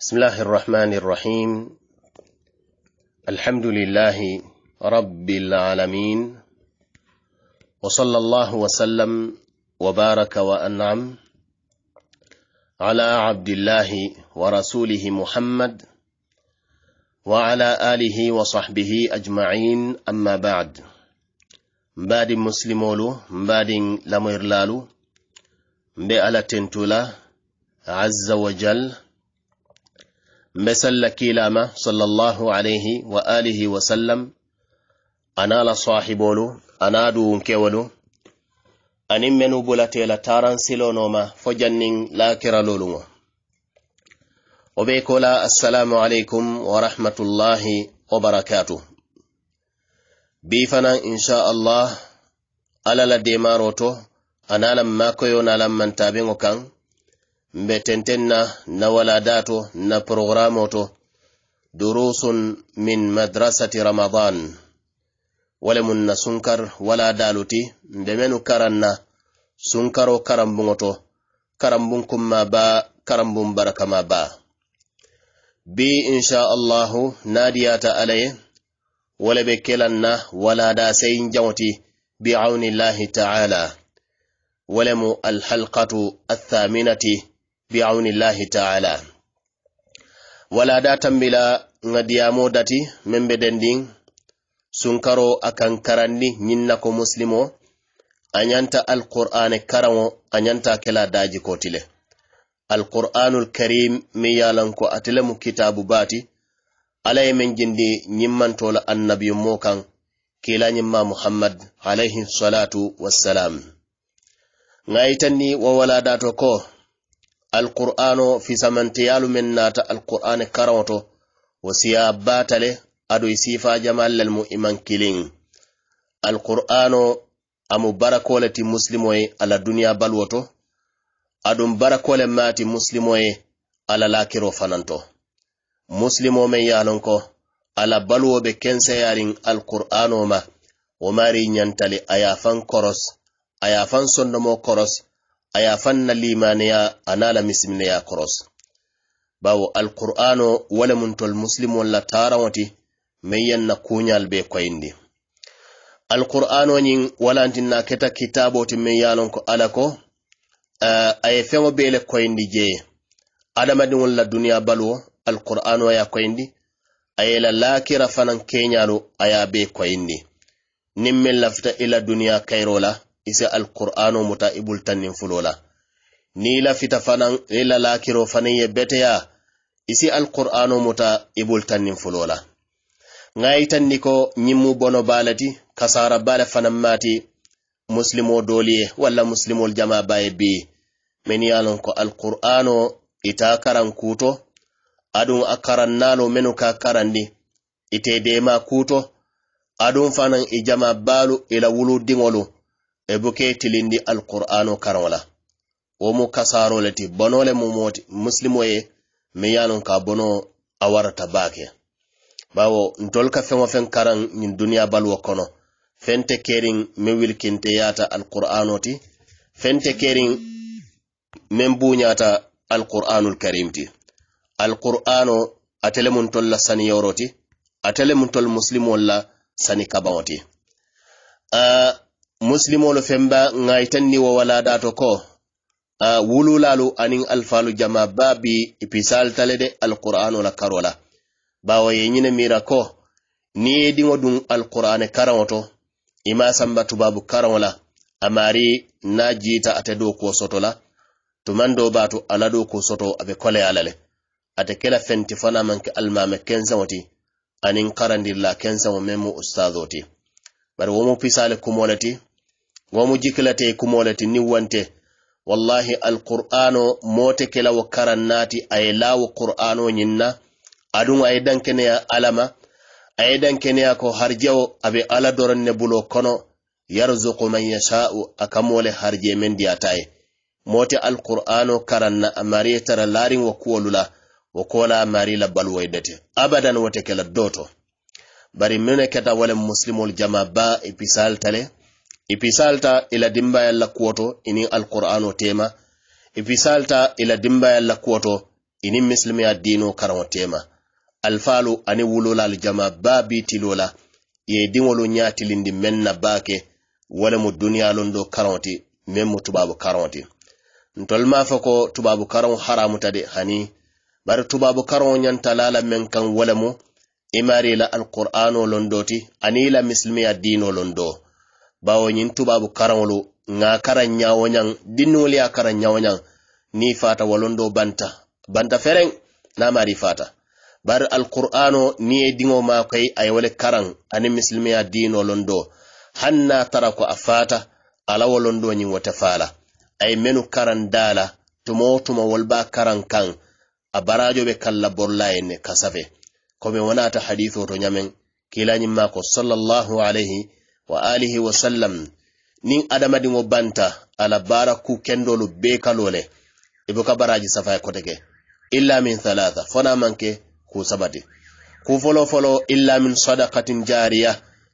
بسم الله الرحمن الرحيم الحمد لله رب العالمين وصلى الله وسلم وبارك وأنعم على عبد الله ورسوله محمد وعلى آله وصحبه أجمعين أما بعد مباد مسلمولو مباد لميرلالو مبألة تنتولا عز وجل mbesalla kilama sallallahu alaihi wa alihi wa sallam anala sahibolu ana duwunkewolu anin menu bulatela taran silonoma fo jannin lakiralolu ŋo wo kola assalamu alaykum wa rahmatullahi wa barakatuh bi fana insha allah ala la demaro to analan makoyo man tabin kaŋ mbetentenna na waladato na programo to durusun min madrasati ramadan wala mun na sunkar wala daluti ndemenu karanna sunkaro karambuŋo to karambun kumma ba karambun barakama ba bi insha allahu nadiyata alaye wala be kelanna wala da sayin jawti bi aunillahi ta'ala wala mu alhalqatu athaminati bi'auni llahi taala wala da tambila nga diyamo dati membe be Sun sunkaro a kaŋ karandi ñiŋ ko muslimo anyanta alquran alqur'ane karaŋo a kela daji kotile alqur'anul karim mi yalan a ko ate kitabu bati, alay men jindi nyimman tola annabi mo kan kila nyimma muhammad alayhi salatu wassalam ŋa wa wala dato ko alqur'ano fisamantiyalu men naata alqur'ane karaŋo to wo siya baatale aduŋ siifa jamal lel mu iman kiliŋ alqur'ano amu barakole ti musilimo ala duniya baluwo to aduŋ barako le ala lakiro fanaŋ to musilimo meŋ a ala baluwo be yarin alqur'ano ma wo maari ɲantali a koros a ye a koros a yafanna limaniya a nala misiminaya koros bawo alqur'ano wala muntol muslimol la tarawoti men yanna kuñal be koyindi alqur'ano ñin walantinna keta kitaboti men yalon ko ala ko uh, aye bele koyindi je. adamadiŋol la duniya baluwo alqur'ano aya koyindi aye la lakira fanan keñalu aya be koyindi niŋ men lafita ila duniya kayro la ise alqur'ano muta ibul tannin fulola ni la fita fanan ila lakiro fanan ye beteya isi alqur'ano muta ibul tannin fulola ŋayi tanni ko bono balati kasara bala fanan mati muslimo doli wala muslimo muslimol jama baye bi men yalon ko alqur'ano ita karan kuto adun akaran nalo menu ka karandi ite dema kuto adun fanan ijama balu ila wulu ebuke tilindi alqur'anu karola wo mu kasaro le ti bono moti muslimo musilimo ye min ka bono a warata bawo ntol ka feŋo feŋ karang ñiŋ duniya baluwo kono fente kering me wilkinte yata alqur'ano ti fente te keriŋ min buñata alqur'anul karim ti alqur'ano atele mun tol la sani ti atele mun tol muslimo la sani kabawti ti uh, musilimolu femba ŋayitanni wo waladato ko a wululalu aniŋ alfalu jama ba bi ipisal tale de alqur'anu la karo la bawo ye ñine mira ko ni ye diŋo duŋ alqur'ane karaŋo to ima samba tubabu karaŋo la amari na jiita ate do kuwo soto la tumando baatu ala do ko soto abe koleya la le ate kela fenti fana manke almame kensaŋo ti aniŋ karandirla kensaŋo meŋ mu ustado ti bari wo mu pisale kumo le ti wo mu jikilate wallahi alqur'ano mote te ke la wo karan naati a qur'ano ñiŋ adun ay a ya alama ay ma a ko harjawo abe ala doran ne bulo kono yarzuqu man yasha'u akamole harje men diyata ye alqur'ano karanna na tara larin wo kuwolu la wo kola mari la balwaydate abadan wote doto. doto bari mene keta wale muslimol jama ba ipisal tale ipisalta ila dimbayal la kuwoto inin alqur'ano tema ipisalta ila dimbayal la kuwoto inin misilimiya dino karaŋo tema alfalu ani wulolal jama ba bi tilo tilola ye diŋolu ɲatilindi men na bake wale mu duniyalon do karaŋo ti men mu tubabu karaŋo ti ntol ma fo ko tubabu karaŋo haramuta de hani bari tubabu karaŋo ɲanta la men kaŋ walemu. imari la alqur'ano londo ti ani la misilimiya dino londo bawo ñin tubabu karaŋolu ŋa kara ñawoñaŋ dinnoolu ye kara ñawoñaŋ ni fata walondo banta banta fereŋ namari fata bari alqur'ano ni ye diŋo ma kai a ye wole karaŋ ani misilimiya dino londo han na tara ko a fata ala walondo ñiŋ wo te fala a ye menu karaŋ dala tumo tumo wolu ba karaŋ kaŋ a barajo be kaŋ la borla yen ne kasafe kome wonata hadithu to ñamen kilañin mako sallallahu alaihi wa alihi wa sallam nin adamadiŋo banta ala bara ku kendolu bee kalole ibo ka baraji safaye illa min thalatha fona manke ku sabati ku folo folo illa min sadakatin jariya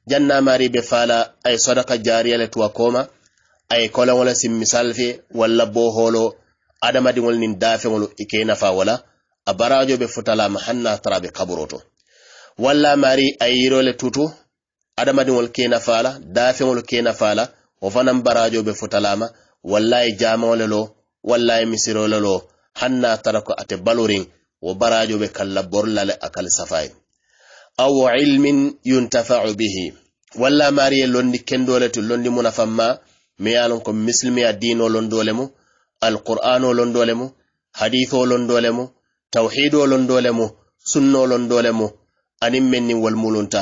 janna mari be fala ay sadaka jariya le tuwa koma ay koloŋo le simmisal misalfe wala boholo adamadiŋol nin dafeŋolu ke nafa wala a barajo ɓe futala mahanna tara ɓe kaburoto walla mari a yirole tutu adamadiwol kenafala dafeol kenafala ofanan barajo ɓe futalama wallayi jamolelo wallayi misirolelo hanna tarako ate balorin wo barajo ɓe kalla borlale akal safai aw ilmin yuntafau bihi walla mariye londi kendole to londi munafamma miyalon ko muslimi a dino londolemu alqur'ano londolemu hadiho londolemu tawhidolon dole mu sunnolon dole mu anin men walmulunta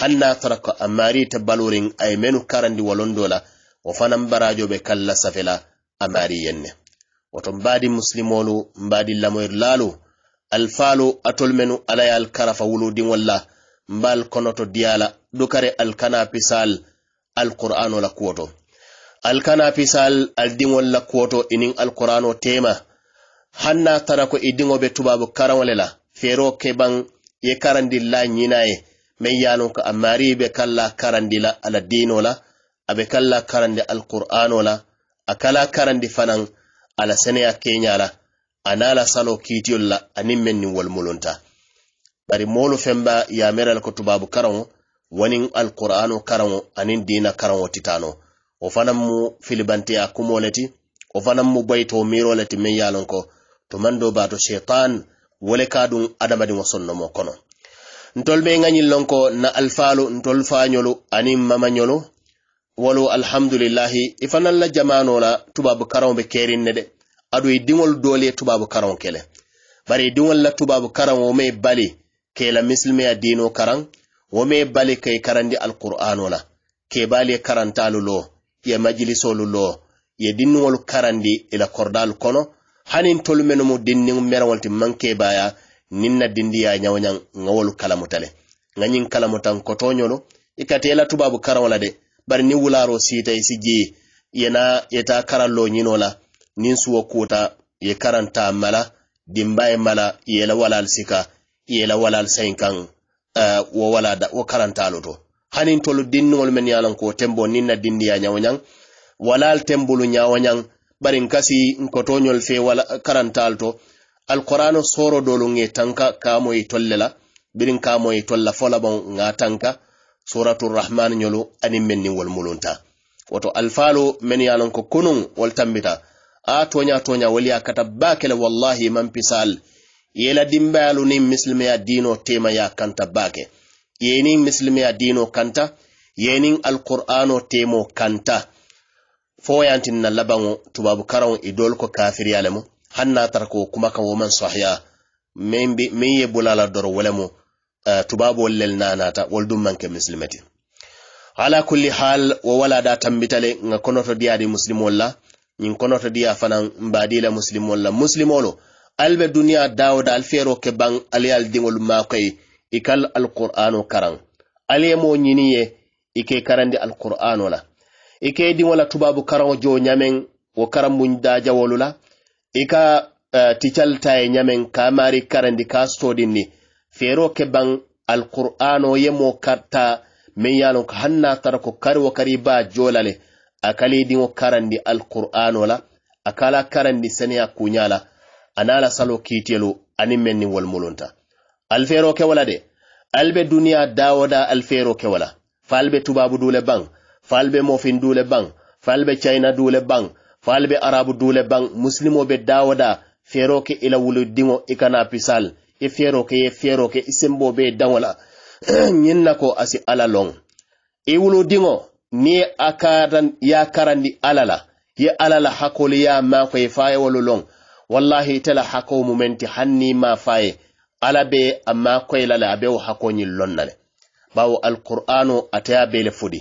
hanna taraka amari ta balorin ay menu karandi walon dola o fanan barajo be kalla safela amari yenne woto badi muslimolu mbadi lamoyr lalu alfalu atol menu alayal karafa wuludin walla mbal konoto diyala dukare alkana pisal alqur'ano la kuwoto alkana pisal aldiŋol la kuoto inin alqur'ano tema hanna tara ko i e diŋo be tubabu karaŋo le la feero kebaŋ ye karandi la ɲina ye meŋ ye loŋ ko a mari be kaŋ la karandi la ala diino la a be kaŋ la karandi alkur'ano la a ka la karandi fanaŋ ala seneya keɲa la a na la salo kiitiyolu la aniŋ meŋ niŋ wolumulunta bari moolu feŋba yamera le ko tubabu karaŋo waniŋ alkur'ano karaŋo aniŋ diina karaŋo titano o fanaŋ mu filibanteya kumo le ti o fanaŋ mu baito miro le ti meŋ ye loŋ ko to mando bato sheitan wole ka ɗum adamadin wo sonnomo kono ntol ɓe gayillon ko na alfalu ntol fayolu anin mamayolu wolu alhamdulillahi ifanalla e jamanola tubabu karaoɓe kerinne ɗe aɗoyi e diŋol dole tubabu karao kele bari e diŋolla tubabu karan wome bali kela misilmeya dino karan wome bali kai karandi alqur'anola ke bali karantalu lo ye majilisolu lo ye dinŋolu karandi ila kordal kono hanin tolu menu mu dinniŋ mereŋol ti manke baya niŋ na dindiya ñawoñaŋ ŋawolu kalamuta le ŋa ñiŋ kalamutan kotoñolu i kate la tubabu karaŋo la de bari ni wularo siita i si yana yena yeta karanlo ñino la niŋ suwo kuuta ye karanta mala dimbaye mala ye walal sika ye walal sayin kaŋ uh, eh, wo wala da wo karantalu to hanin tolu dinniŋolu men ye a tembo niŋ na dindiya ñawoñaŋ walal tembulu ñawoñaŋ Barin nkasi nkotonyol fe wala karantal to soro dolu nge tanka kamo e tollela birin kamo e tolla fola bon nga tanka suratul rahman nyolu anin men ni wol mulunta woto alfalo men yalon ko kunun wal tambita a tonya tonya wali akata bakel wallahi man pisal yela dimbalu ni ya dino tema ya kanta bake yenin ya dino kanta yenin alqur'ano temo kanta foyantinna labaŋo tubabu karaŋo i doolu ko kafiriya lemu haŋ na tara ko kuma kaŋ wo maŋ sohiya meŋ be meŋ ye bula la doro wolemu uh, tubabuwolu lel na naata wolu duŋ maŋ ke musilime ti ala kulli hal wo wala da tambita le ŋa konoto diyaadi musilimolu la ñiŋ konoto diya fanaŋ mbaadi la musilimolu la musilimolu ali be duniya dawoda ali feero ke baŋ ali ye ali diŋolu maakoyi i kal alqur'ano karaŋ ali ye moo ñiniŋ ye i ka i karandi alqur'ano la i ka idin wala tubabu karaŋo jo ɲamen wo karanbun dajawolu la i ka uh, tical taye ɲamen ka mari karandi ka sodin ni fero ke ban alqur'ano yemo karta min ye lon ko hanna tara ko kari wo kari ba jolale a kali idinwo karandi alqur'ano la a kala karandi seneya kuɲa la a na la salo kitelu anin men nin wolmolunta alfero ke wala de al be duniya dawoda alfero ke wala fa al be tubabu dule baŋ falbe mofin duule baŋ falbe cayna duule baŋ falbe arabu duule baŋ musilimo be dawoda feroke ila wulu diŋo i e kana pisal i e feroke ye feroke i e sembo be daŋola ñiŋ na ko asi ala loŋ i wulu diŋo ni ye a karan ye a karandi ala la ye ala la hakolu ye a maako ye faa ye wolu loŋ wallahi ite la hakowo mu meŋ ti haŋ ni ma faa ye ala be a maakoyi la le a be wo hakoñiŋ loŋ na le bawo alkur'anu ateya be le fudi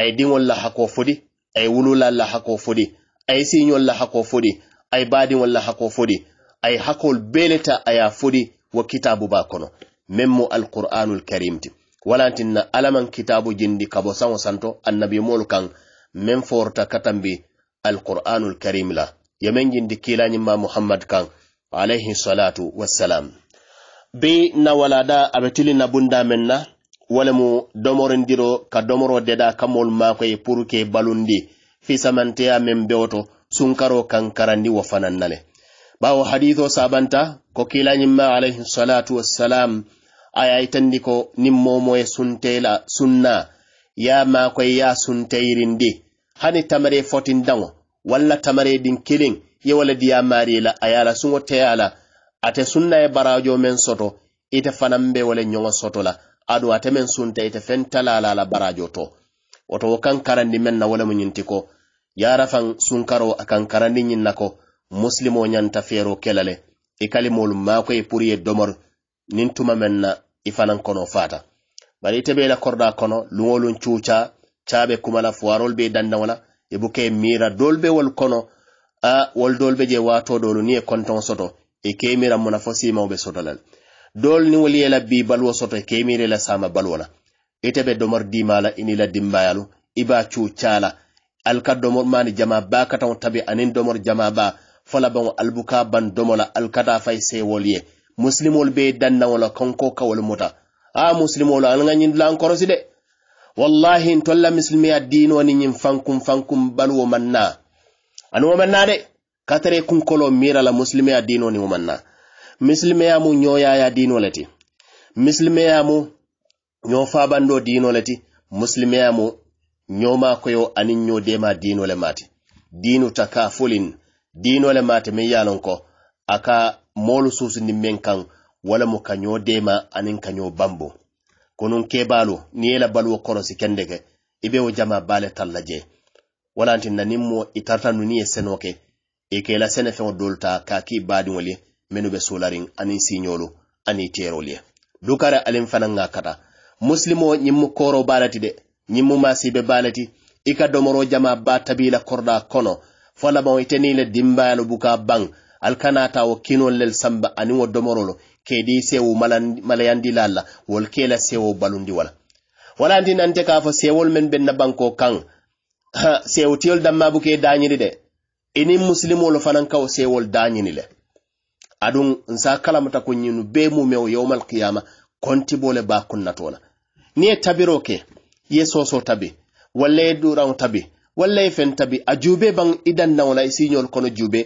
ay diŋol la hako fodi ay wululal la hako fodi ay siñol la hako fodi ay badi wala hako fodi ay hakol beleta aya fodi wa kitabu ba kono memmo alqur'anul karim ti walantin na alaman kitabu jindi kabo San santo mol kan mem forta katambi alqur'anul karim la yemeŋ jindi ma muhammad kan alayhi salatu wassalam bi na walada abe na bunda men walemu domorondiro ka domoro deda kamol makoye pour puruke balundi fisamanteya men bewoto sunkaro kankarandi wo fanan nale ɓawo haditho sabanta ko kilani ma alayhi salatu wassalam ayaitandi ko nimmo moye suntela sunna ya makoye ya sunteyrindi hani tamare fotin dango walla tamare din kiliŋ ye wala diya mariyela ayala suŋo teyala ate sunna e barajo men soto ite fanambe wala ñoŋo soto la ado atemen sunta ite fen talalala barajo to woto wo kankarandi men na wole mu ñinti ko yarafan sunkaro a kankarandi ñinna ko muslimo ñanta fero kelale i kalimolu makoye pur ye domor nin tuma men na i fanan kono fata bari ite be la korda kono luŋolun cuca cabe kumala fuwarol be danda wala i e buke mira dol be wol kono a wol dol be je wato dolu ni ye kontoŋo soto i e ke mira munafo simawo be sotolal dolniwolyela bi balwo soto kemirela sama balwo na itebe domor dimala inila dimbayalu iba cu cala alka domor mani jama ba kataŋo tabi anin domor jama ba folabaŋo albuka ban domola alkata fay sewol ye musilimolu be dannaŋola kanko kawol muta a musilimolu ana ŋayindulankorosi de wallahi ntolla misilimeya dinoni ñin fankum fankum balwo manna anuwo manna de katare kunkolo mirala musilimeya dinoni womanna misilimeyamu ñoyaya ya le ti misilimeyamu ño fabando dino le ti musilimeyamu koyo aniŋ ño dema dino le mati dinu taka folin dino le mati miŋ ye lon ko a ka moolu suusindiŋ meŋ kaŋ walamu ka ño dema aniŋ ka ño bambo konun kebalu niŋ ye la baluwo korosi kende ke i be wo jama bale la je walantin na niŋ i tarta ye ke i ka i la senefeŋo ta ka ki baadiŋo le minnu be solarin ani siyolu ani terolu ye dukare alin fana ŋa kata musilimo ñiŋ mu koro baleti de ñiŋ mu masibe baleti i ka domoro jama ba tabila korda kono fo labaŋo ite niŋ le dimbayalu buka baŋ ali ka nata wo kinolu lel samba aniŋ wo domorolu kedi sewo malayandi la la wolu ke la sewo balundi wala walanti nante ka fo sewolu meŋ be na banko kaŋ sewo tiyolu danmabuke dañini de i niŋ musilimolu fanaŋ ka wo sewolu dañini le adun nsa kalamata ko ñinu be mumewo yowmal qiyama kontibole bakunnatola niye tabiro ke ye soso tabi walla ye duran tabi walla ye fen tabi a jube ban idannawola i siñol kono jube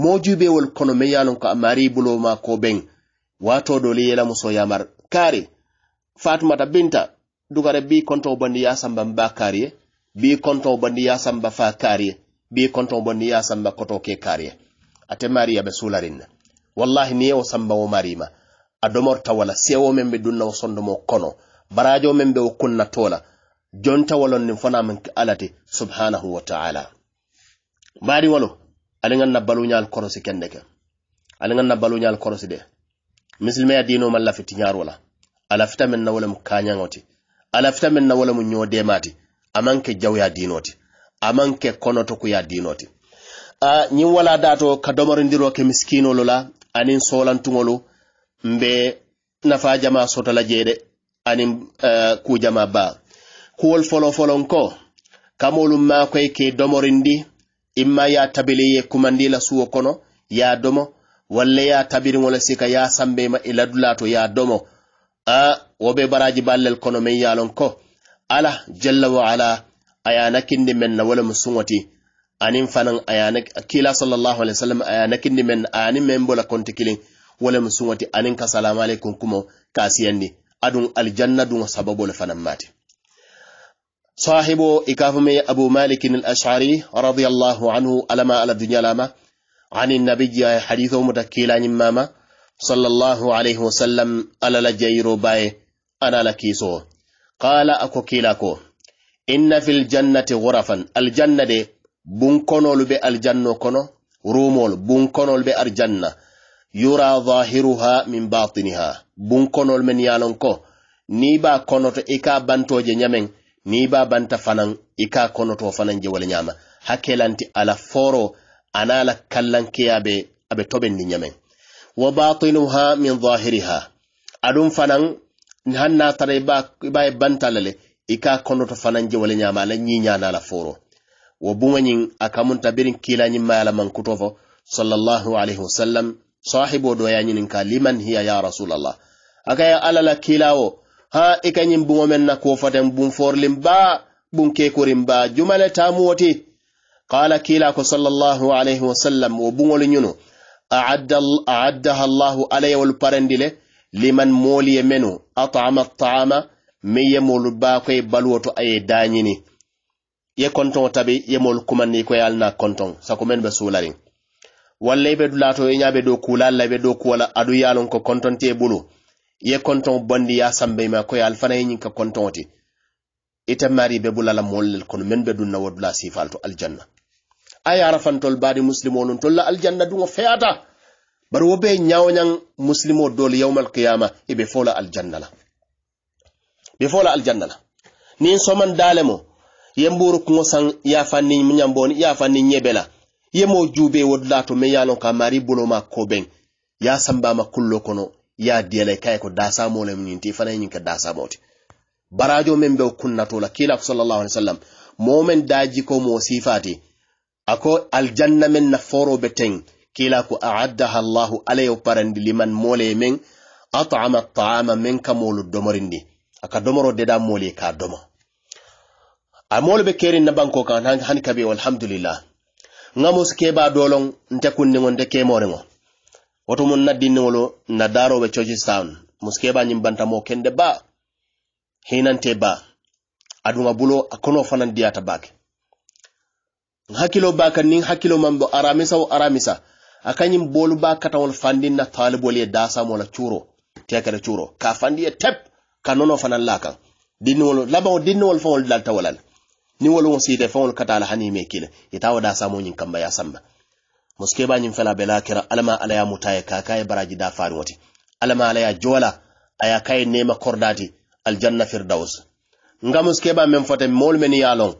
mo jubewol kono me yalon ko a maribulo ma ko ben wato doli yelamuso yamar kari fatumata binta dugare bi konto bondi yasamba mba kariye bi konto bondi yasamba fa kariye bi konto bondi yasamba koto ke kariye ate mariyabe sularinna wallahi ni yewo samba wo marima adomorta wala sewo membe ɓe dunna wo sondomo kono barajo membe ɓe kunna tola jonta walon nin fana min alate subhanahu wa ta'ala bari walo ali ganna baluñal korosi kende ke ali ganna baluñal korosi de misilmeya dino man lafiti ñar wala ala fita men na wala mu kañaŋoti ala fita men na wala mu ñodemati aman ke jawya dinoti aman ke konotokuya dinoti a ñiŋ wala dato ka domorindiroo ke misikinolu la anin solantuŋolu mbe nafa jama sotola jeede anin uh, e, kujama ba kuwol folofolon ko kamolu makoy ke domorindi imma ya tabili ye kumandi la suwo kono ya domo walla ya tabiriŋola sika ya sambema iladulato ya domo a wo be baraji ballel kono men yalon ko ala jalla wa ala aya nakindi men na wala musuŋo ti anin fanan a kila sallallahu alaihi wasallam a yanakin ni men a yanin men bola konti kilin wala musun wati anin ka salamu alaikum kuma kasiyan ni adun aljanna dun sababu la fanan mati. sahibo ikafu abu malik al ash'ari radiyallahu anhu alama ala dunya lama anin nabiyyi ya hadithu mutakila nin mama sallallahu alaihi wasallam ala la jayro baye ana la kiso qala akokila ko inna fil jannati ghurafan aljannati bunkonolu be aljanno kono rumol bunkonol be aljanna yura zahiruha min batiniha bunkonol men yalonko ni ba konoto ika bantoje nyamen ni ba banta fanan ika konoto fanan je wala nyama hakelanti ala foro anala kallankeya be abe toben ni nyamen wa batinuha min zahiriha adum fanan hanna tare ba ba e bantalale ika konoto fanan je wala nyama la nyinya na la foro wo buŋo akamunta a ka munta biriŋ kiilañiŋ mayala mankuto fo sallallahu alayhi wasallam sahibo do ya ka liman hiya ya rasulallah aka ya ala la kiilawo ha i ka ñiŋ buŋo meŋ na kuwo foten buŋ forlin baa buŋ keekurin ba jumale taamuwo ti qala kiila ko sallallahu alayhi wasallam wo buŋolu ñunu aaddaha allahu ala yewolu parendi le liman moolu ye menu atama taama miŋ ye moolu baakoye baluwo to a ye daañini ye kontoŋo tabi ye moolu kumanni ko ye ali na kontoŋ sako men be suulariŋ walla i be dulaato i ñaa be doo kuula alla i be doo kuwo adu ye loŋ ko kontoŋ te bulu ye kontoŋo bondi ye a sambe ko ye ali fanaŋ ye ñiŋ ka kontoŋo ti ite maari be bula la moolu le kono men be dunna wo dula siifaal to aljanna a ye arafantol baadi musilimo nun tol la aljanna duŋo feyata bari wo be ñawo ñaŋ musilimo doolu yawmal qiyama i be fo la aljanna la be fo la aljanna la niŋ soman daale mo yemburu kuŋo saŋ yafani ñamboni yafani ñebela yemo juube wodulato me yalon ka mari buloma kobeŋ ya sambama kullo kono ya diyalay kaye ko dasamole ñinti fana ni ka dasamoti barajo men be la kiila sallallahu alaihi wasallam momen daji ko mo sifati ako aljanna men na foro be kila kiila ko aaddaha allahu alayo parandi liman mole men at'ama at-ta'ama men kamolu domorindi aka domoro dedamoli ka domo a moolu be keri nabanko kan hani kabi o alhamdulillah nga mosu keba dolon nte kunniŋo nte kemoriŋo woto mu naddinniŋolu na daarobe chochistan musu keba ñimbantamo kende ba hinante ba aduŋa bulo a kono fanaŋ diyata bake n hakkilo baka nin hakkilo man be aramisa wo aramisa a ka ñiŋ bolu ba kataŋolu fandin na taalibolu ye daasamo la curo tekele curo ka fandi ye tep ka nono fanaŋ la kaŋ dinniŋolu labaŋo dinniŋolu faŋolu dalta wala la ni wolu wo siite feŋolu ka taa la hani me ita wo daa samo ñiŋ kamba samba mosuke ñiŋ fela be la kira alama ala mutaye ka ye baraji da fariŋo ti alama ala ya joola a ye ka nema kordaati aljanna firdaus nga mosuke ba fote moolu meni ye a loŋ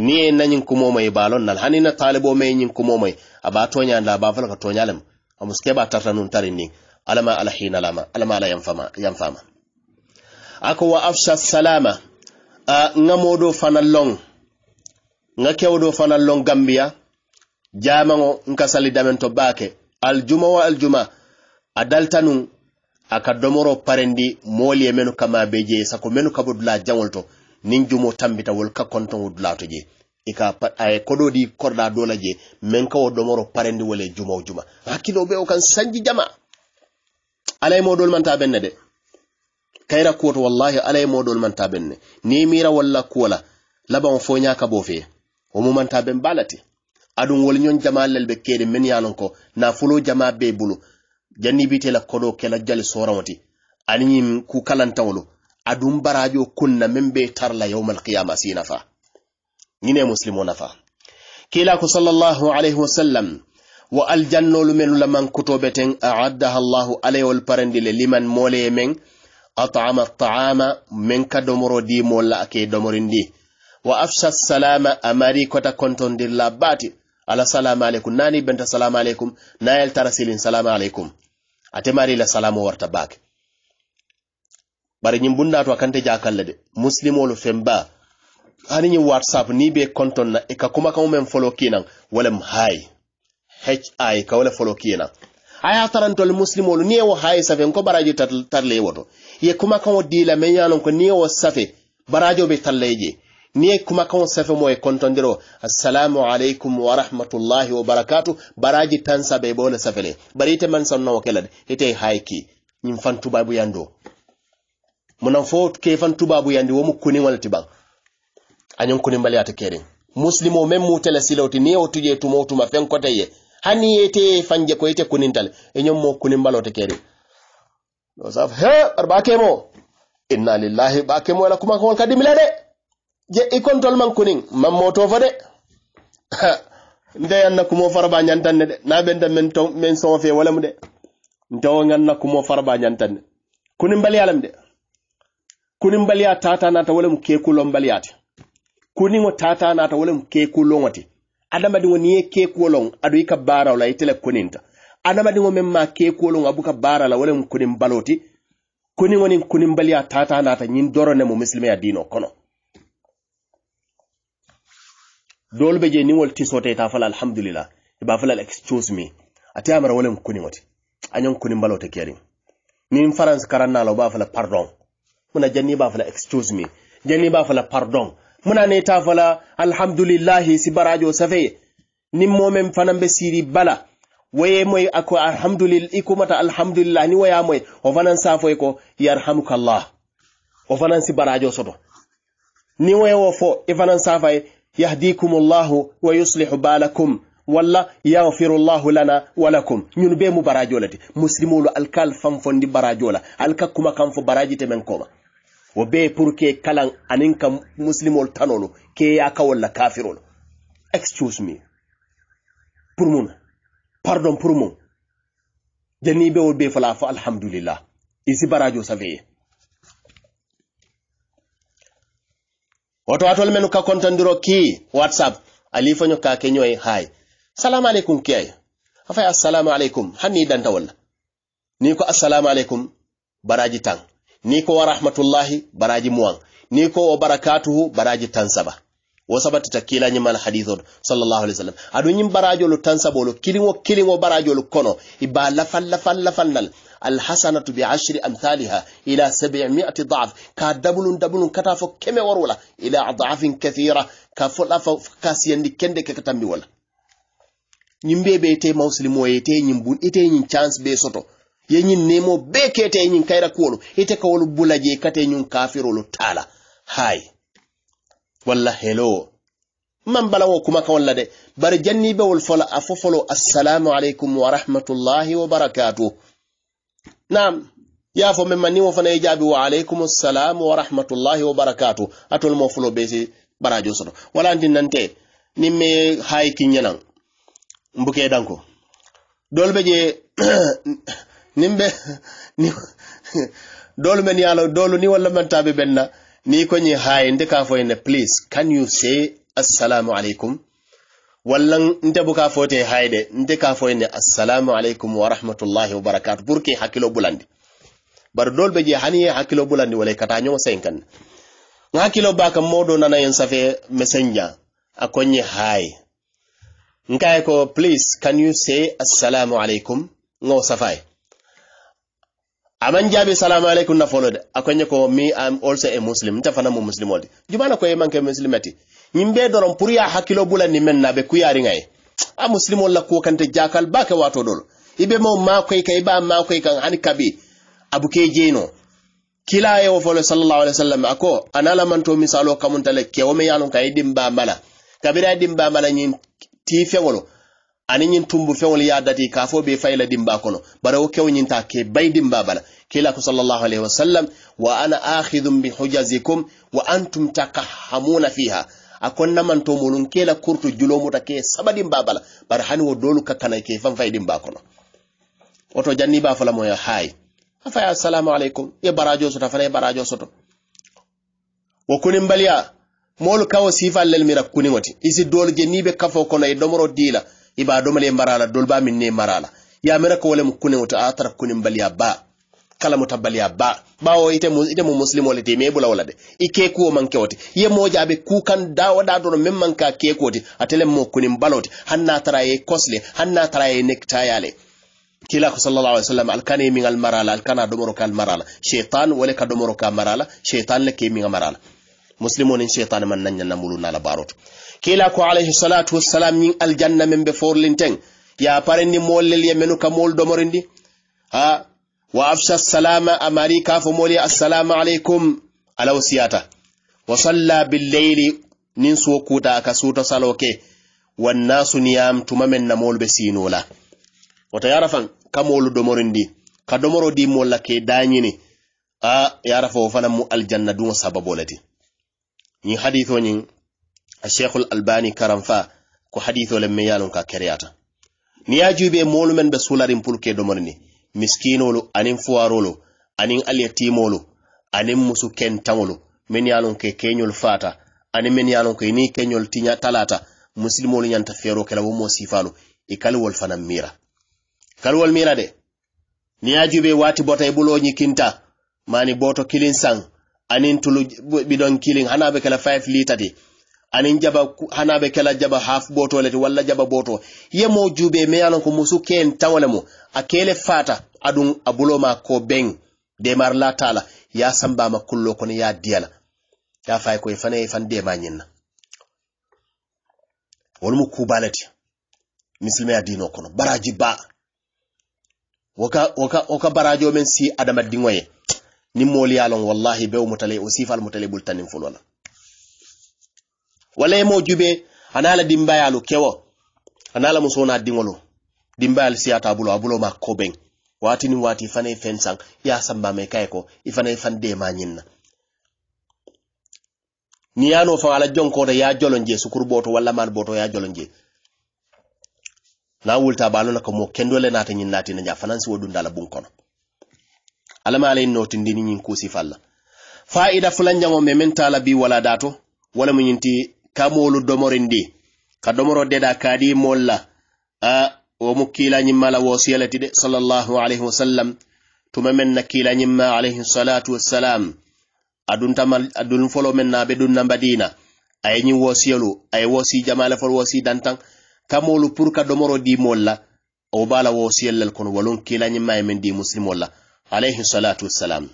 ni ye nañiŋ kumoma ye baalon nal hani na taalibo me ñiŋ kumoma ye a be a toñanda a be a fo la ka toña lem a mosuke tarta nuŋ tarindiŋ alama ala hiina lama alama ala yanfama yanfama ako wa afsha salama a ŋa modo fana loŋ nga kewdo fanal lon gambiya jamango nka sali damen to bake aljuma wa aljuma a daltanun aka domoro parendi moli e menu kama be je sako menu kabo dula jangol to nin jumo tambita wol ka konton wo dula to je ika ay e kodo di korda dola je men ka wo domoro parendi wole juma o juma hakkilo be o kan sanji jama alay modol manta benne de kayra kuwoto wallahi alay modol manta benne ni mira walla kuwala laban fo nyaka bo fee wo mu manta ben balati aɗum wol ñon jamalel ɓe keeɗe men yanon ko na fulo jama be bulu la koɗo kela jali sorawoti aniñin ku kalantawolu aɗum barajo kunna men be tarla yawmal qiyama si nafa ñine muslimo nafa ko sallallahu alayhi wasallam wo aljannolu menu lamankutoɓe ten aaddaha llahu alayhol le liman moleye men atama taama men ka domoro di molla ake domorindi wa afsha salama amari kota kontondirla bati ala salamu aleykum nani benta salamu aleykum nayel tara silin salamu aleykum ate la salamu warta baake bari ñin bundaatu a kante jakalla de muslimolu femba hani ñin whatsapp ni be konton na ika kuma kam men follow kinan wala hay hi ka wala follow kinan aya taranto le muslimolu ni wo hay safe ko baraji tarle woto ye kuma kamu dila men yanon ko ni wo safe barajo be talle ni e kumakaw sefemo e kontodiro assalamu aleykum warahmatullahi wabarakatu baraji tansabe bole safele barite man sonnowo kelade hete hayki ñim fan tubabu yando munan fo ke fan tubabu yandi womu kuni wala tiban añon kuni mbaliyata keren muslimo meme mutele silowti ni e o tuje tumo tuma fen koteye hani yete fanje ko yete kunintal e ñom mo kuni mbalote keri o saf he ɓar ɓakemo inna lillahi ɓakemo wala kumakawol kadimila de je'i kontol man kunin mammotofo de ndey anna kumo farba ñantanne de na ɓenta men to men soofe wala mu de ntewo anna kumo farba ñantanne kuni mbaliya lam de kuni mbaliya tatanata wala mu kekulo mbaliyate kuniŋo tatanata wala mu kekulowo ti adamadiŋo niye kekuwolon adu ika baarawla itele kuninta adamadiŋo meŋ ma kekuwolon abuka baarala wala mu kunin balo ti kuniŋo niŋ kunin baliya tatanata ñiŋ doro ne mu misilimeya diino kono dol be je ni wol tisote ta fala alhamdulillah ba fala excuse me ate amara wolem kuni moti anyon kuni mbalote keri ni france karanna lo ba fala pardon muna janni ba fala excuse me janni ba fala pardon muna ne ta fala alhamdulillah si barajo safe ni momen fanan be siri bala waye moy ako alhamdulillah ikumata alhamdulillah ni waya moy o fanan safo ko yarhamukallah o fanan si barajo soto ni waye fo e fanan safay yahdikum llahu wa yuslihu balakum walla yahfirullahu lana wa lakum ñun be mu barajo lati muslimolu alkal fanfondi barajola la alka kuma kan fo baraji men koma wo be pour ke kalan anin ka muslimol tanolu ke ya walla kafirol excuse me pour mun pardon pour mun jani be wo be fala fo alhamdulillah isi barajo saveye woto wale menuka konta nduro ki whatsapp ali ka Kenya e hay salamu alaykum kiyai e? Afa assalamu alaykum hani danta wala. ni ko assalamu alaykum baraji tang. Niko ko wa rahmatullahi baraji muwan Niko ko wa barakatuhu baraji tan saba wo sabatita kilañimal hadith sallallahu sallllahu wasallam. Adu nyim barajo ñim tansabo tan kilingo kilingo kiliŋo lu kono ibala lafal lafal lafal nal alhasanatu bi ashri amthaliha ila 700 da'f ka dabulun dabulun kata fo keme warwala ila adafin kathira ka fo la fo kasiyandi kende ka katambi wala nyimbe be te muslimo yete nyimbun ite nyin chance be soto ye nyin nemo be kete nyin kaira kuolo ite ka wolu bulaje kate nyun kafirolo tala hay walla hello man balawo kuma ka walla de bari janni be wol fola afo assalamu alaikum wa rahmatullahi wa barakatuh nam yaafo men manni mo fana e jaabi wa aleykum salam warahmatullahi wabarakatu atol mo fulo ɓe si barajo soto wala ndin nante nin mi hay kiñanan mbuke danko dolɓe je nin ɓe dolu men yalo dolu ni walla man taɓe ɓenna ni koñi haye nde ka foyene please can you say assalamu aleykum wallan nte buka fote hayde nte ka ne assalamu alaikum wa rahmatullahi wa barakatuh pour que bulandi bar dol be je hani hakilo bulandi wala kata ñomo senkanne nga kilo ba kam moɗo nana yen safe messenger akonye hay nka ko please can you say assalamu alaikum ngo safaye aman jaabi salamu alaikum na a akonye ko mi am also a muslim nte fana mo muslimolde jumana e manke muslimati yimɓe doron pour ya hakkilo bulanni men na ɓe kuyariŋa ye a musilimol la kuwo kante jakal bake wato ɗol iɓe mo makoy kan iɓa makoy kan hani kabi abuke jeyno kila ye wo folo sallallahu alaihi wasallam ako anala manto misalo kamuntale kewo me yalon kay e dimba mala kabira e dimba mala nyin ti fewolo ani ñin tumbu feŋol ya dati ka fo be fayla dimba kono bara wo kewo ñinta ke bay dimba bala kila ko sallallahu alaihi wasallam wa ana akhidhum bi hujazikum wa antum taqahamuna fiha akon naman to mulun kela kurtu julo muta ke sabadi mbabala bar hani wo dolu ka kana ke fam faydi mbakono oto janni ba fala moyo hay afa assalamu alaikum e barajo soto fa e barajo soto wo kunin baliya moolu kawo sifal lel mira kunin wati isi dolu je nibe kafo kono e domoro dila iba domale marala dolba min ne marala ya mira ko wolem mu kunin wata atara kunin baliya ba kala mo tabbaliya ba bawo ite mo muslimole te mais ɓula wala de i keekuwo man kewoti ye moja aɓe kukan dawa da do men man ka keekuwoti atele mo kunin baloti hanna taraye kosle hanna taraye nektayale kila ko sallallahu alaihi wasallam alkana ye miŋal marala alkana do moro kal marala shaytan wala ka do moro ka marala shaytan le ke miŋa marala muslimo ni shaytan man nanya na mulu na la barot kila ko alaihi salatu wassalam min aljanna men be forlinteŋ ya parenni mollel yemenu ka mol do morindi ha wa afsha salama amari kafu mole assalamu alaikum ala wasiyata wa salla bil nin su kuta ka su ta saloke wan nasu niyam tumamen na molbe sinola wa ta yarafan ka molu do morindi ka do di mola ke danyini a yarafo fana mu al janna dum sababolati ni hadith woni al sheikh albani karamfa ko hadith wala miyalun ka kariyata ni ajube molu men be sularim pulke do morindi miskinolu anin fuwarolu anin aliyetimolu anin musu kentaŋolu min yalon ke kenyol fata anin min yalon ke ni kenyol tinya talata talata musilimolu fero kala kela wo moo sifalu i kaliwol mira kal wol mira de ni ajube wati jube bota i buloo boto kilin sang anin tulu bidon kilin hana be 5 litre anin jaba hanaɓe kela jaba haf boto leti walla jaba boto yemo juɓe meyalon ko musu keen tawole mo a kele fata aɗum a buloma ko ben demar latala ya sambama kullo kono ya diyala ya fay koye fane e fan dema ñinna wolmo kubaleti misilma ya dino kono baraji ba woka woka woka barajo men si adama dingoye nimmoli yalon wallahi bewmutale o sifalmutale ɓultanin fulola wala mo moo jube ana la dimbayalu kewo anala la muso naa diŋolu dimbayal siyata a bulo a bulo ma kobeŋ wati ni wati fane fana ya samba me kay ko ifane fana ye fan deema ñiŋ na niŋ ye a noo faŋ ala jonkoota ye a jolon je sukuru booto walla maani booto ye a wulta balu na ko mo kendo le naata ñiŋ naati na jaa fanaŋ siwo dunda la kono alla ma noti ndini nyin ñiŋ kuusi falla faida fulanjaŋo me mentala bi wala dato wala mo nyinti kamolu domorin ɗi ka domoro deɗa kaadi molla a womu kilañimmala wosiyalati ɗe salllahu alayhi wasallam tuma men na kilañimma alayhi salatu wassalam aduntamaadun folo men naɓe ɗum nambadina ayeñi wosiyalu aye wosi jamale fol wosi dantan kamolu pour ka domoro di molla o bala wosiyallal kono walon kilañimma e men ɗi muslimolla alayhi salatu wassalam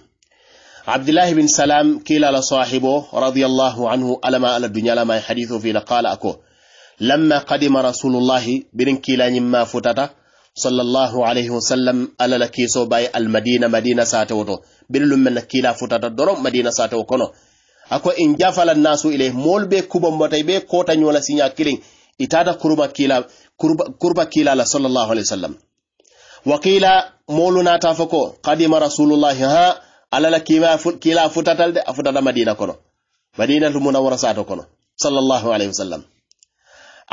abdullahi bin salam kilala sahibo radiallahu anhu alama ala duñalama e hadithe o fina qala ako lamma qadima rasulullahi birin kilañimma futata sallllahu alayhi wa sallam almadina madina satewo to biri lum men na kiila futata doron madina satewo kono ako in jafala nasu ilai mool be kubombotay be kotañola siña kilin itata kurba kila kurba, kila la sallallahu alaihi wasallam wa qila moluna ta fako qadima rasulullahi ha alala kima kila futatal de a futata madina kono madina madinatu munawwara sato kono sallallahu alaihi wasallam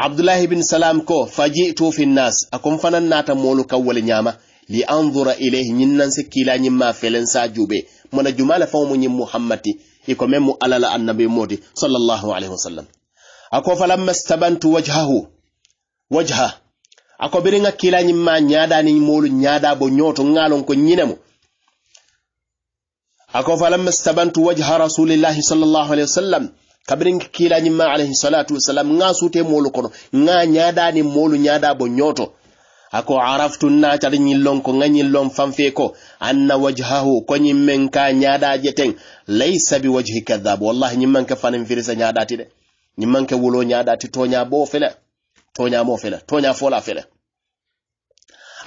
abdullahi bin salam ko fajitu fi nas akum fanan nata molu kawal nyama li anzura ilayhi nyinnan se kila nyimma felen sa jube mona jumala fa fawmu nyim muhammadi iko memu alala annabi modi sallallahu alaihi wasallam ako falam mastabantu wajhahu wajha ako biringa kila nyimma nyaada ni molu nyaada bo nyoto ngalon ko nyinemu ako falamma stabantu wajha rasulillahi sallallahu alaihi wasallam kabirin kilañimma alayhi salatu wasallam nga sute molu kono nga ni molu nyaada bo nyoto. ako araftu na tar lon ko nga lon fanfe ko anna wajhahu ko ñim men ka nyaada jeten laysa bi wajhi kadhab wallahi ñim man ka fanin firisa ti de ñim man ka wulo ti tonya bo fele tonya mo fele tonya fola fele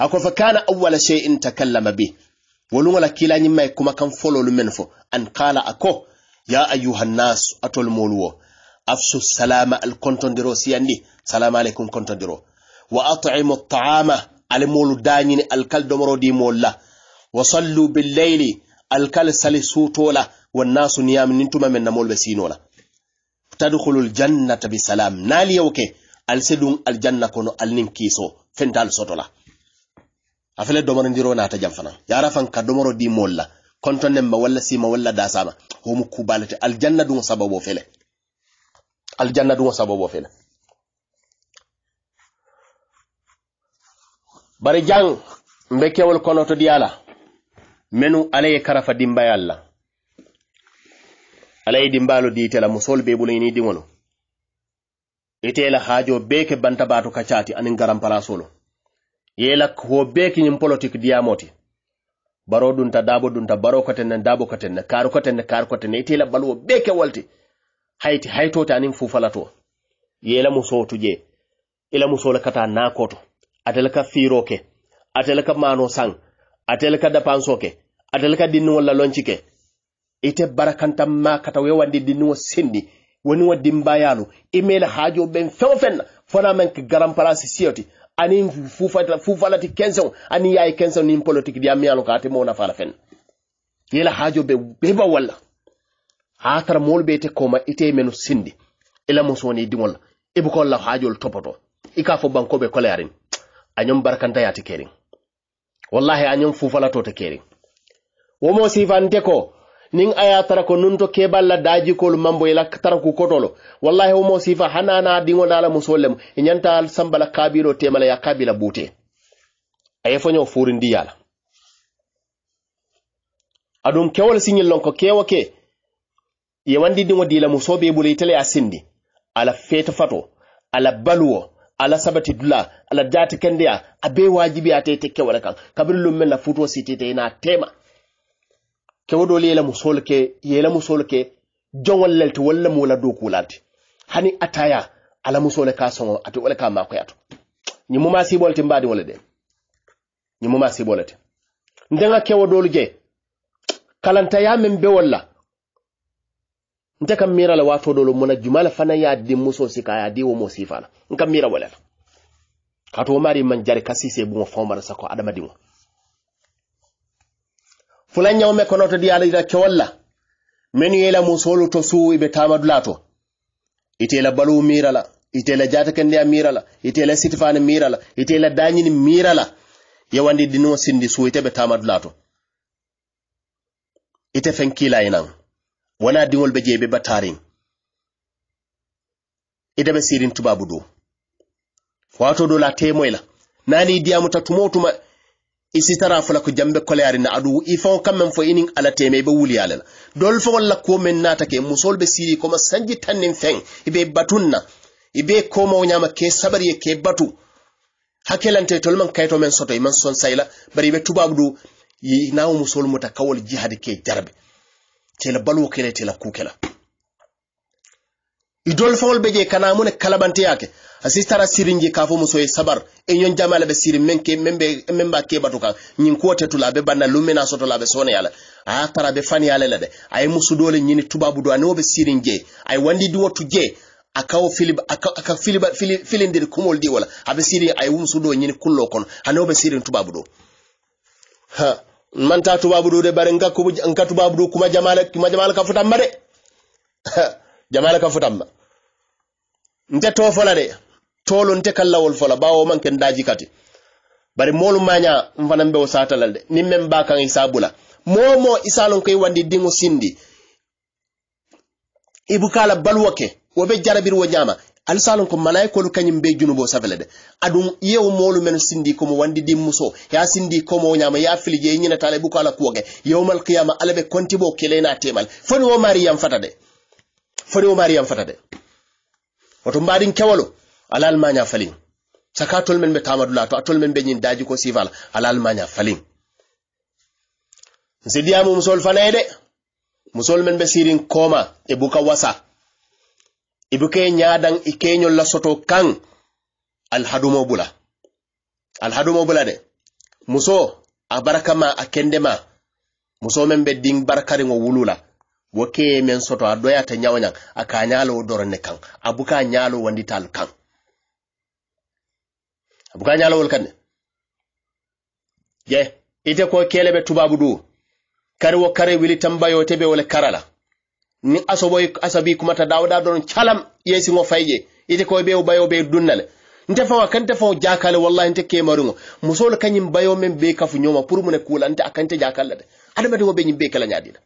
ako fa kana awwala shay'in takallama bi? woluŋo la kiilañiŋ maye kumakan fololu men fo an kala a ko ya ayuhannas atol moolu wo afsu salama al kontondiro siyandi salamu aleykum kontondiro wa atimu taama ale moolu dañini alkal domoro di moolu la wa sallu billeyli kal sali suuto la wannasu niyam nin tuma men namolu ɓe sino la tadkhulu ljannata bisalam naaliyewo ke al se ɗum aljanna kono niŋ kiiso fenta al soto la afele domonodiro naata jam fana yara fan ka domoro di mol la kontonnemma walla sima walla dasama homo kubalete aljanna ɗum sababo fele aljanna ɗum sababo fele bari jang mbe kewol kono to menu alaye karafa dimbayal la alaye dimbalo diitela musol be bulayini diŋolu itela haajo beke bantabatu kacati anin garampalasolu yela ko be kiñin politique diyamoti baro dunta dabo dunta baro koten ne dabo koten ne karu koten ne karu koten ne itela balwo be ke hayti haytota anin fufalato yela muso tuje ila muso la kata na koto atela ka firo ke atela ka mano sang atela ka dapanso ke atela ka dinno wala lonci ite barakanta ma kata we wandi dinno sindi woni wa dimbayalu imela hajo ben fewfen fona men ke garam siyoti ani fufata fufalati kenseŋo aniŋ ye a kenseŋo niŋ politikidiya miŋ ye a loŋ ko ate moo nafaa la feŋ ye la haajo be ba walla a tara moolu be ite kooma ite menu sindi i e la musoo niŋ diŋol la i e buka la haajoolu topoto i e ka fo banko be koleyariŋ a ñoŋ barakanta ti ate keriŋ wallahi a ñoŋ fufalato te keriŋ wo moo siifante ko nin a ye tara ko nun to keebal la daajikolu mambo ila taraku kotolo wallahi womo sifa hanana diŋo nala musol lemu i ñanta sambala kabilo temala ya kabila buute a ye foñoo furindiyala aɗum kewol siñil lon ko kewo ke ye wandi diŋo dila musoɓe bula itele a sindi ala feeta fato ala baluwo ala sabati dula ala jaati kendeya a be wajibi ate te kewole kan kabiri lum men na futuo sitite ina tema kewo dole yela musol ke yela musol ke jongol lelti walla mo la doku lati hani ataya ala musole ka songo ati wala ka mako yato ni muma si mbadi wala de ni muma si bolte kewo dole je kalanta ya men be walla nte mira la wato dole mona jumala fana ya di muso sika ya di wo mo sifala mira wala kato mari man jari kasise bu mo fomara sako adama dingo fulanñawme kono to diyala ila kewolla menu yela musolu to suu ibe tamadula to itela balu mirala itela jatakendeya mirala itela sitifane mirala itela dañini mirala yewandi dinuwo sindi suu ite be tamadula to ite fenkila inan wona diŋol be jeebe batariŋ ite be sirin tubabu do wato do la temoy nani diyamuta tumo isitara fola ko jambe koleyarinna aɗu ifao kammen fo inin ala teme be wuli alala dol fogol lakkuwo men natake musol ɓe siri koma sanji tannin fen iɓe batunna iɓe komawo ñama ke sabariye ke batu hakkelante tol man kayto men soto iman son sayla bari be tubabu du nawo musol muta kawol jihadi ke jarbe tela balwo kele tela kukela idol fogol ɓe je kana mune kalabanteyake asi tara sirinji ka fo musoye sabar e yon jama la ɓe siri men ba kebatu kan ñin kuwo tetula ɓe banna lummina soto la ɓe soneyala a tara ɓe faniyale la ɗe aye musudole ñini tubabu do ani wo ɓe sirin je aye wandi diwotu je akawo aka filindiri kumol diwola aɓe siri aye musudo ñini kullo kono ani wo ɓe sirin tubabu do manta tubabu do de bare nka tubabu do kuma jamakuma jamala ka futamba de jamala ka futamba nte tofola de tolon te kala wol fola bawo man ken daji kati bari molu manya mfana be o satalal ni nin ba kan isabula momo isalon kay wandi dingo sindi ibukala balwo ke wo be jarabiri wo ñama ali salon ko malayikolu kañum be junubo safele de aɗum yewo molu men sindi ko mo wandi din muso ya sindi ko mo nyama ya filije nyina tale bu kala kuoge yawmal qiyama alabe konti bo kelena temal foni wo mariyam fatade fata de foni wo mari yam fata de kewalo ala almaña falin saka tol men be tamadula to atol men be ñin daji ko sivala ala falin nsidiyamu musol fanaye de musol men be sirin koma e buka wasa ibuke ñadan i keñol la soto kan alhadumo bula alhadumo bula de muso a barakama a kendema muso men be din barkariŋo wulula wo keye men soto a doyata ñawoñaŋ a ka ñalo dorone kan a buka ñalo wanditalu kan abu kanya ñalawol kanne ye ite ko kelebe tubabu du kare wo kare wili tambayo tebe wala karala ni asoboy asabi ta dawda don chalam yesi ngo fayje ite ko be bayo be dunnale nte fawa te fawo jakale wallahi nte ke marungo musol kanyim bayo men be kafu nyoma pur mun ko kula nte akante jakal la de adamadiŋo be ñiŋ be kala ñadila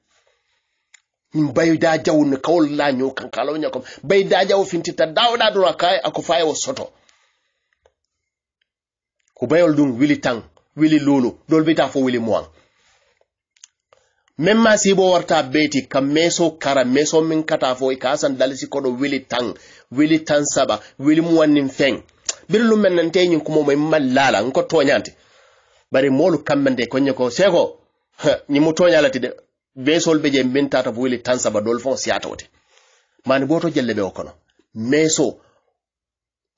nyim bayo da jawu ne kawol la ño kankalawo ñakom bayi da jawu finti ta dawda doro akaye ako wo soto kubayol ɗum wili tan wili lulu dol bita fo wili muwan men ma sibo warta beti ka meso kara meso min kata fo ka san dalisi koɗo wili tan wili tan saba wili muwannin fen biri lum men nante ñin kumo may mallala nko toñante bari molu kammende koñe ko seko ñimu toñalati de besol be min tata fo wili tan saba dol fon siyatote mani goto jelle ɓe o kono meso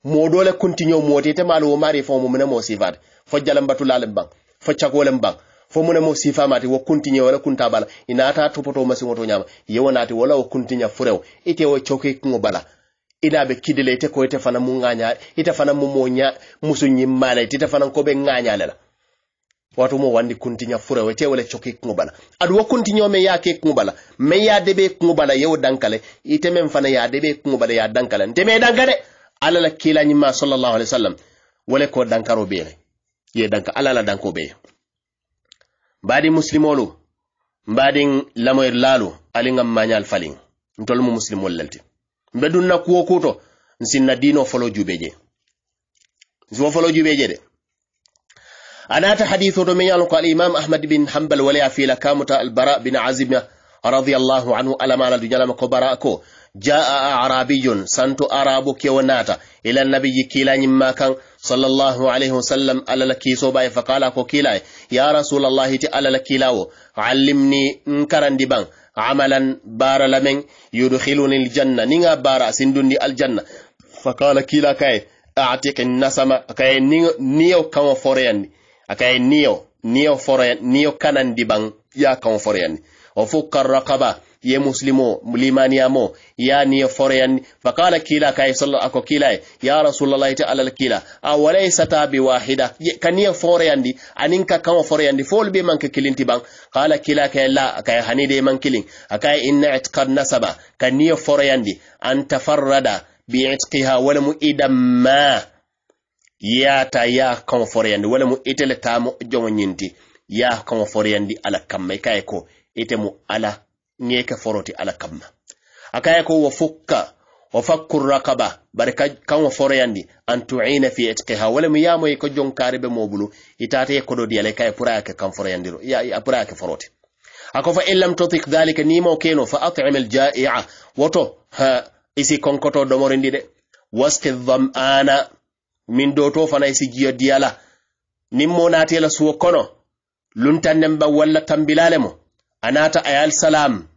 moɗole continue motite malowo mari fo mumine mo sifade fo jala mbatulalem ban fo cakolem ban fo mune mo sifamati wo continue wala kunta bala inata topoto masiwoto ñama yewonati wala wo continue furew ite wo coke kugo bala inaɓe kidele ite koyte fana mu gañale ite fana mumo ña musuñim malayte ite fana koɓe gañalela wato mo wandi continue furew ite wala coke kugo bala aɗa wo continue men ya ke kugo bala men ya deɓe kugo bala yewo dankale ite men fana ya deɓe kugo bala ya dankale nte me dankade ala la kila kilañima sallallahu alaihi wasallam wole ko dankaro be ye danka ala la danko be badi muslimolu badi mbaɗin lalu ali ngam manyal falin ntolmu muslimol lalti mbe na kuwo kuto nsinna dino folo jubeje zo folo jubeje de anata hadithu do meñalo ko al imam ahmad bin hanbal hambal waleya fiila kamuta bara bin azima radiyallahu anhu ala alamaladu ñalama ko bara ko jaa arabiyun santo arabu kewnata ila nabiyi kilañimma kan sallllahu alayhi wasallam alala kisoɓa e fakala ko kila e ya rasulallahi ti alala kilawo allimni n karandi ban amalan bara lamen yudkhiluni aljanna ninga bara asindundi aljanna fakala kila kaye atiki nasama akaye niyo kawo foreyandi akaye niyo niyo foroyan niyo kanandi ban ya kawo foreyandi o fukka rakaba ye muslimo limaniyamo ya ye foroyanni fakala kila kaye sala ako kila ya rasulullahi ta alal kila a sata bi wahida kani ye a anin ka kaŋo foreyandi foolu be manke kilinti ban kala kila kaye la akaye hanide man kilin akaye inna itikad nasaba kani ye foreyandi an tafarrada bi itikiha mu idamma ma ya ta ya kaŋo foreyandi ta mu tamo joŋo ñinti ya kaŋo foreyandi ala kama kai ko ite mu ala nyeke foroti ala kamma akaya ko wa fukka wa fakku rakaba bari kan foro yandi an tuina fi itqiha wala mu e ko jonkari be mobulu itata ye kodo diyale kay pour ayake kan yandiro ya pour ke foroti akofa illam tutik dhalika nimo keno fa at'im al ja'i'a woto ha isi konkoto do morindi de waski dham'ana min do to fana isi jiyo diala nimmo natela suwo kono luntannen ba walla tambilalemo anata ayal salam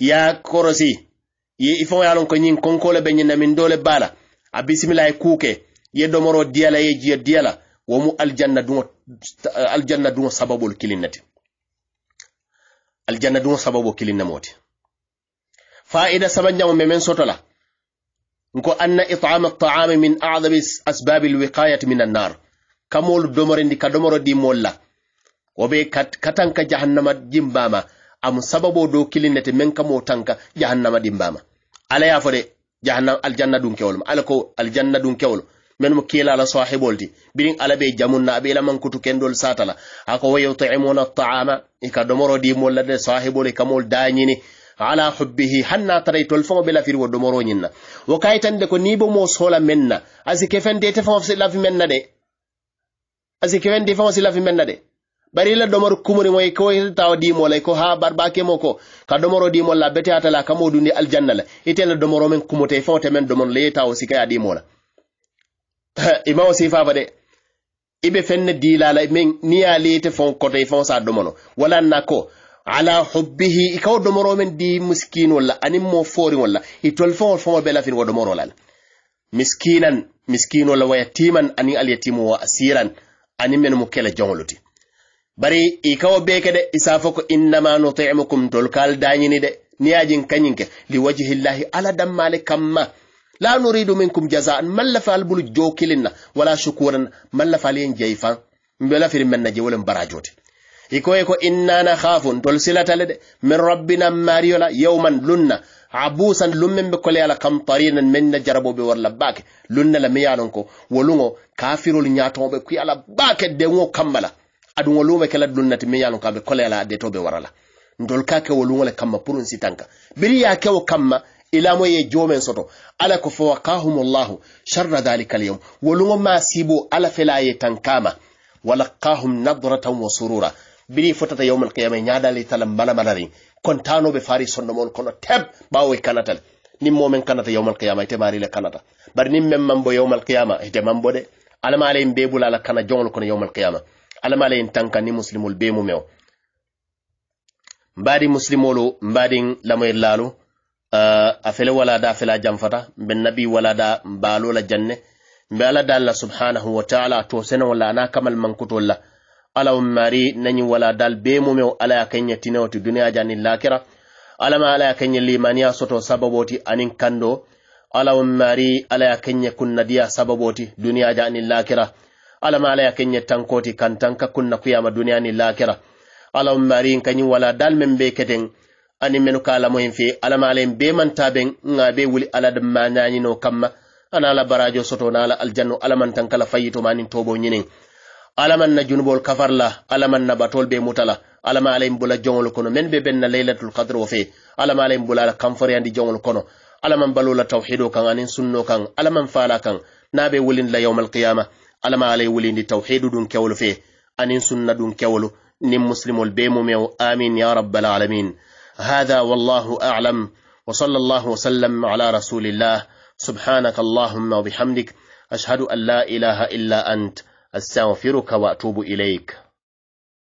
ya korosi ye ifo ya ko nyin konkole be nyina min dole bala a bismillah e kuke ye domoro diyala ye jiya diyala wo mu aljanna dungo aljanna dungo sababul kilinnati aljanna dungo sababu kilinnamoti fa'ida sabanjamo me sotola nko anna it'am at min a'dhabi asbab al min an-nar kamol domoro ndi ka domoro di molla wobe kat katanka jahannama jimbama am sababo do kilinnete men kamo tanka jahannama dimbama ala ya fode jahannam aljanna dun kewol ala ko aljanna dun kewol men mo kila kiilala sahiboldi birin ala be ɓe be la man kutu kendol satala ako wa ta'imuna taama ika domoro dimol lade sahibol kamol dañini ala hubbihi hanna taray tol fogo ɓe firwo domoro domoroñinna wo kaytande ko nibo mo sola menna asi fende te fao lafi menna de asi fende fao si lafi menna de bari la domor kumuri moy ko taw di mo lay ko ha barba ke moko ka domoro di mo la bete atala ka mo dundi aljanna la ite domoro men kumote fonte men domon le taw sikaya di mo la ima o sifa ba ibe fenne dilala min niya leyte fon kotoye fon sa domono wala nako ala hubbihi ikawo domoromen di miskinol la anin mo foriŋol la itol feŋol fomo be lafin wo domorol miskinan miskinol la wa yatiman al yatimu wa asiran anin men mu kele joŋolu bari i kawo bee de isa fo ko innama nutimukum tol kaal dañini de ni yajin kañin ke li wajihillahi ala dammale kamma la nuridu minkum jazaan man lafaal bulu jookilin na wala shukuran man lafaal yen jeyi fan mbe men na je barajote ikoye ko inna nakhafun tol silatale de min rabbina mario yawman lunna abusan lummen be kole ala kam tarinan men na jaraboɓe warla baake lunna la miyalon ko wolungo kafirol ñatoɓe kuy ala baake dengo kammala aɗum wo luume kela dunnati min yaalon kamɓe kolela de to warala ndol ka kewo luŋole kamma pour sitanka biri ya kewo kamma ilamo ye jomen soto ala ko fo waqahumullahu sharra dhalika alyawm wo luŋo ma sibo ala fela ye tankama walaqahum nadratan wa surura biri fotata yawma alqiyama ñaadali tala malamalari kontanoɓe faari sondomol kono teb ɓawo kanatal nin momen kanata yawma alqiyama ite maari le kanata bari nin men mambo yawma alqiyama ite mambo de alama ala en bebula ala kana joŋol kono yawma alqiyama alamala en tankani muslimol be mumeo mbaɗi muslimolu mbaɗin lamoyel laalu uh, a fele walada fela janfata mbe nabi walada mbaalola janne mbe ala dalla subhanahu wa taala to senewol ana kamal mankutol la ala wo mari nañi waladal be mumeo ala ya kenye tinewo ti lakira ala ala ya limaniya soto sababoti anin kando ala wo ala ya kunnadiya sababoti duniya jani lakira ala mala ya kenye tankoti kantanka tanka kunna kuyama duniyani lakira ala umari kanyi wala dal men be ani menu kala muhimfi ala mala be mantabeng nga be wuli ala da nyanyi no kama ana ala barajo soto na ala aljannu mantanka la fayito mani ntobo njini ala manna junubol kafarla ala manna batol be mutala ala mala bula jongol kono menbe benna laylatul qadr wafi ala mala bula ala kamfari andi jongol kono ala manbalula tawhidu kan anin sunno kan alaman fala kan na wulin la yawmal qiyamah alla ma alla ye wulindi tawhidu dun kewolu fe anin sunna dun kewolu nin muslimol be mumew amin ya rabbal alamin hada wallahu alam wa sallallahu wasallam ala rasulillah subhanaka allahumma wa bihamdik ashhadu an la ilaha illa ant astaghfiruka wa atubu ilayk